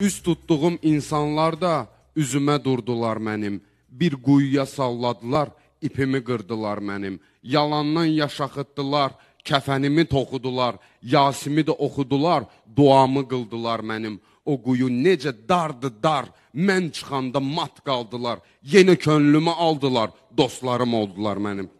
Üz tutduğum insanlar da üzümə durdular mənim. Bir quyuya salladılar, ipimi qırdılar mənim. Yalandan yaşaxıtdılar, kəfənimi toxudular, Yasimi də oxudular, duamı qıldılar mənim. O quyu necə dardı dar, mən çıxanda mat qaldılar. Yenə könlümü aldılar, dostlarım oldular mənim.